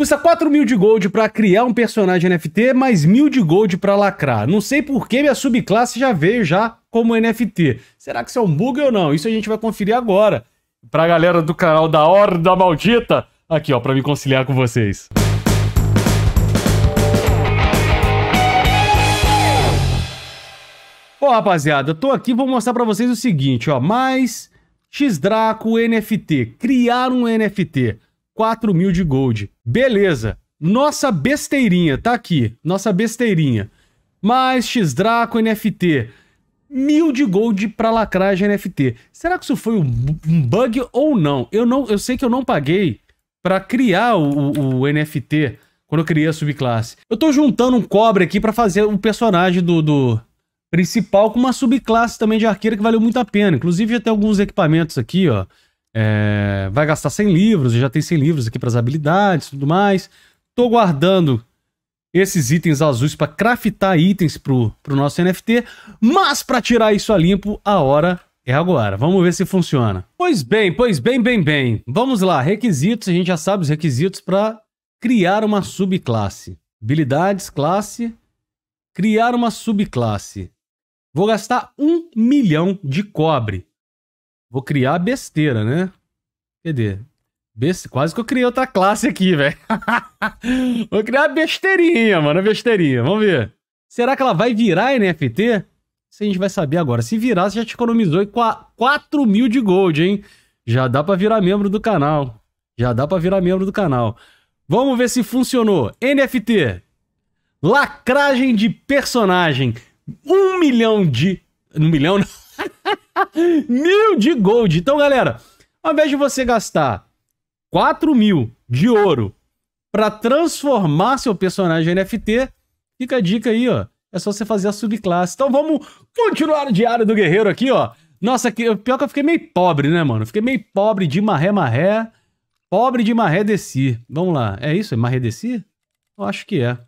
Custa 4 mil de gold para criar um personagem NFT, mais mil de gold para lacrar. Não sei por que minha subclasse já veio já como NFT. Será que isso é um bug ou não? Isso a gente vai conferir agora. Pra galera do canal da Horda Maldita, aqui ó, para me conciliar com vocês. Bom, rapaziada, tô aqui, vou mostrar para vocês o seguinte, ó, mais X-Draco NFT, criar um NFT, 4 mil de gold. Beleza. Nossa besteirinha, tá aqui. Nossa besteirinha. Mais X-Draco NFT. Mil de gold pra lacragem NFT. Será que isso foi um bug ou não? Eu, não, eu sei que eu não paguei para criar o, o, o, NFT quando eu criei a subclasse. Eu tô juntando um cobre aqui para fazer um personagem do, do principal com uma subclasse também de arqueira que valeu muito a pena. Inclusive já tem alguns equipamentos aqui, ó. É, vai gastar 100 livros, já tem 100 livros aqui para as habilidades e tudo mais. Tô guardando esses itens azuis para craftar itens para o nosso NFT, mas para tirar isso a limpo, a hora é agora. Vamos ver se funciona. Pois bem, pois bem, bem, bem. Vamos lá, requisitos, a gente já sabe os requisitos para criar uma subclasse. Habilidades, classe, criar uma subclasse. Vou gastar um milhão de cobre. Vou criar besteira, né? Cadê? Quase que eu criei outra classe aqui, velho. Vou criar besteirinha, mano. Besteirinha. Vamos ver. Será que ela vai virar NFT? Isso a gente vai saber agora. Se virar, você já te economizou 4 mil de gold, hein? Já dá pra virar membro do canal. Já dá pra virar membro do canal. Vamos ver se funcionou. NFT. Lacragem de personagem. Um milhão de... Um milhão não. mil de gold. Então, galera, ao invés de você gastar 4 mil de ouro para transformar seu personagem em NFT, fica a dica aí, ó. É só você fazer a subclasse. Então vamos continuar o diário do guerreiro aqui, ó. Nossa, que, pior que eu fiquei meio pobre, né, mano? Fiquei meio pobre de maré-maré. Pobre de maré desci. Vamos lá. É isso? É maré desci? Eu acho que é.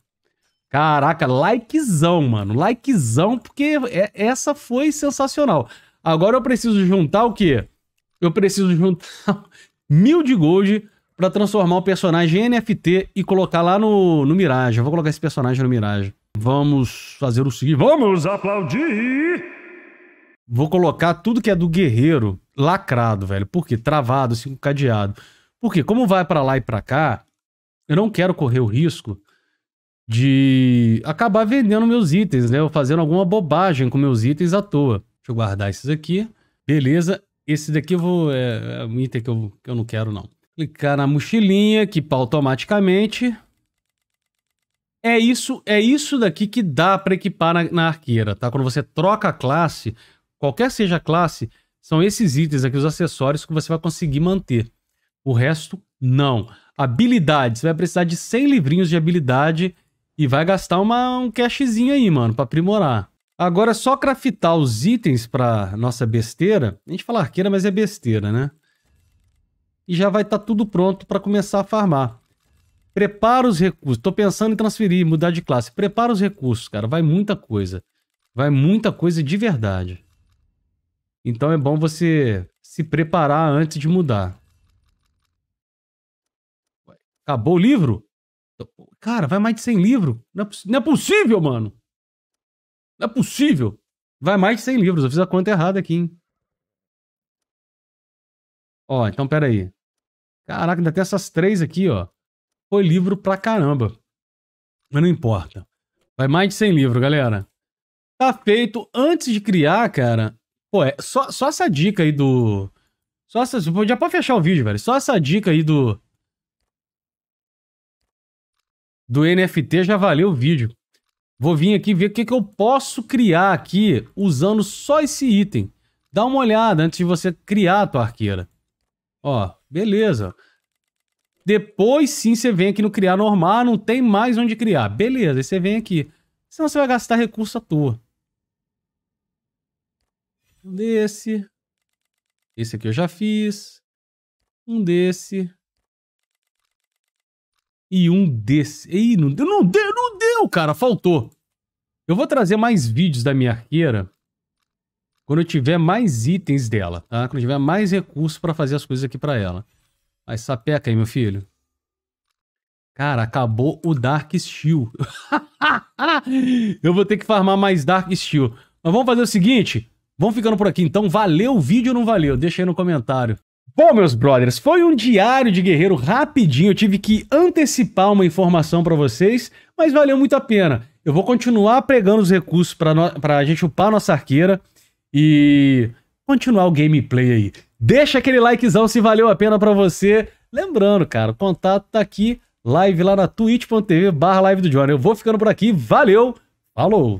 Caraca, likezão, mano. Likezão, porque é, essa foi sensacional. Agora eu preciso juntar o quê? Eu preciso juntar mil de gold para transformar o personagem em NFT e colocar lá no, no Mirage. Eu vou colocar esse personagem no Mirage. Vamos fazer o seguinte. Vamos aplaudir! Vou colocar tudo que é do guerreiro lacrado, velho. Por quê? Travado, assim, cadeado. Porque como vai para lá e para cá, eu não quero correr o risco de acabar vendendo meus itens, né? Ou fazendo alguma bobagem com meus itens à toa. Deixa eu guardar esses aqui. Beleza. Esse daqui eu vou... É, é um item que eu, que eu não quero, não. Clicar na mochilinha, que automaticamente... É isso, é isso daqui que dá para equipar na, na, arqueira, tá? Quando você troca a classe, qualquer seja a classe, são esses itens aqui, os acessórios que você vai conseguir manter. O resto, não. Habilidade, você vai precisar de 100 livrinhos de habilidade e vai gastar uma, um cashzinho aí, mano, pra aprimorar. Agora é só craftar os itens pra nossa besteira. A gente fala arqueira, mas é besteira, né? E já vai estar tá tudo pronto pra começar a farmar. Prepara os recursos. Tô pensando em transferir, mudar de classe. Prepara os recursos, cara. Vai muita coisa. Vai muita coisa de verdade. Então é bom você se preparar antes de mudar. Acabou o livro? Cara, vai mais de 100 livros. Não, é não é, possível, mano. Não é possível. Vai mais de 100 livros. Eu fiz a conta errada aqui, hein? Ó, então pera aí. Caraca, ainda tem essas três aqui, ó. Foi livro pra caramba. Mas não importa. Vai mais de 100 livros, galera. Tá feito. Antes de criar, cara... Pô, é, só, só essa dica aí do... Só essa, já pode fechar o vídeo, velho. Só essa dica aí do do NFT já valeu o vídeo. Vou vir aqui ver o que, que eu posso criar aqui usando só esse item. Dá uma olhada antes de você criar a tua arqueira. Ó, beleza. Depois sim você vem aqui no criar normal, não tem mais onde criar. Beleza, aí você vem aqui. Senão você vai gastar recurso à toa. Um desse. Esse aqui eu já fiz. Um desse. E um desse... Ih, não deu, não deu, não deu, cara, faltou. Eu vou trazer mais vídeos da minha arqueira quando eu tiver mais itens dela, tá? Quando eu tiver mais recursos pra fazer as coisas aqui pra ela. Mas sapeca aí, meu filho. Cara, acabou o Dark Steel. eu vou ter que farmar mais Dark Steel. Mas vamos fazer o seguinte... Vamos ficando por aqui, então. Valeu o vídeo ou não valeu? Deixa aí no comentário. Bom, meus brothers, foi um diário de guerreiro rapidinho. Eu tive que antecipar uma informação para vocês, mas valeu muito a pena. Eu vou continuar pregando os recursos para no... a gente upar nossa arqueira e continuar o gameplay aí. Deixa aquele likezão se valeu a pena para você. Lembrando, cara, o contato tá aqui, live lá na twitch.tv barra live do Johnny. Eu vou ficando por aqui, valeu, falou!